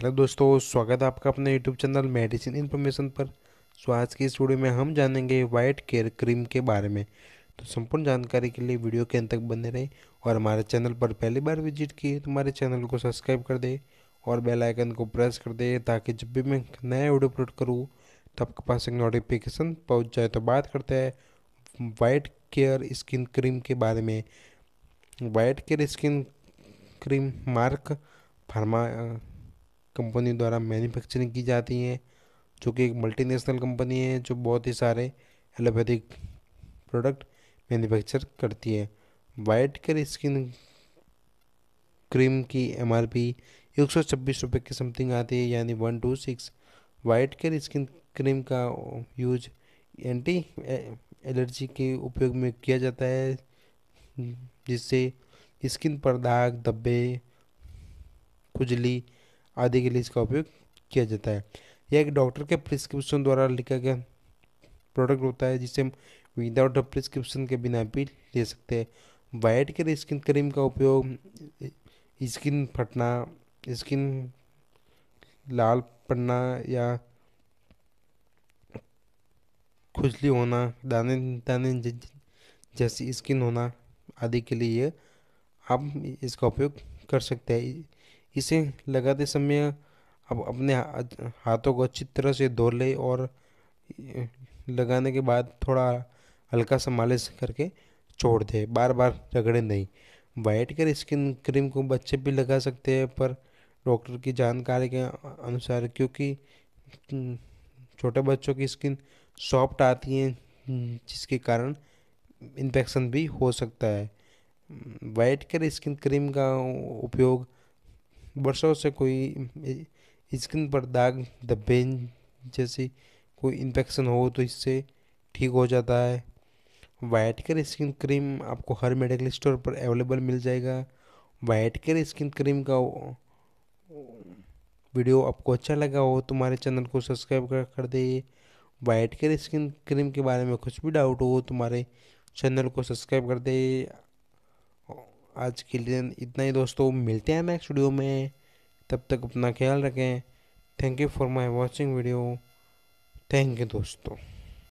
hello दोस्तों स्वागत है आपका अपने यूट्यूब चैनल मेडिसिन इन्फॉर्मेशन पर सो आज की इस वीडियो में हम जानेंगे वाइट केयर क्रीम के बारे में तो संपूर्ण जानकारी के लिए वीडियो के अंत तक बने रहें और हमारे चैनल पर पहली बार विजिट किए तो हमारे चैनल को सब्सक्राइब कर दें और बेल आइकन को प्रेस कर दें ताकि जब भी मैं नया वीडियो अपलोड करूँ तो आपके पास एक नोटिफिकेशन पहुँच जाए तो बात करते हैं वाइट केयर स्किन क्रीम के बारे में white care skin cream Mark pharma company द्वारा मैन्युफैक्चरिंग की जाती हैं जो कि एक मल्टीनेशनल कंपनी है जो बहुत ही सारे एलोपैथिक प्रोडक्ट मैन्युफैक्चर करती है वाइट कर स्किन क्रीम की एम आर पी एक सौ छब्बीस रुपये की समथिंग आती है यानी one two six white care skin cream का यूज एंटी एलर्जी के उपयोग में किया जाता है जिससे स्किन पर दाग धब्बे खुजली आदि के लिए इसका उपयोग किया जाता है यह एक डॉक्टर के प्रिस्क्रिप्शन द्वारा लिखा गया प्रोडक्ट होता है जिसे हम विदाउट अ प्रिस्क्रिप्शन के बिना भी ले सकते हैं वाइट के स्किन क्रीम का उपयोग स्किन फटना स्किन लाल पड़ना या खुजली होना दाने दाने जैसी स्किन होना आदि के लिए आप इसका उपयोग कर सकते हैं इसे लगाते समय अब अपने हाथों को अच्छी तरह से धो ले और लगाने के बाद थोड़ा हल्का सा मालिश करके छोड़ दे बार बार रगड़े नहीं वाइट कलर स्किन क्रीम को बच्चे भी लगा सकते हैं पर डॉक्टर की जानकारी के अनुसार क्योंकि छोटे बच्चों की स्किन सॉफ्ट आती है जिसके कारण इन्फेक्शन भी हो सकता है वाइट कलर स्किन क्रीम का उपयोग वर्षों से कोई स्किन पर दाग धब्बे जैसी कोई इन्फेक्शन हो तो इससे ठीक हो जाता है वाइट केयर स्किन क्रीम आपको हर मेडिकल स्टोर पर अवेलेबल मिल जाएगा वाइट केयर स्किन क्रीम का वीडियो आपको अच्छा लगा हो तो हमारे चैनल को सब्सक्राइब कर, कर दे वाइट केयर स्किन क्रीम के बारे में कुछ भी डाउट हो तो हमारे चैनल को सब्सक्राइब कर दे आज के लिए इतना ही दोस्तों मिलते हैं नेक्स्ट वीडियो में तब तक अपना ख्याल रखें thank you for my watching video thank you दोस्तों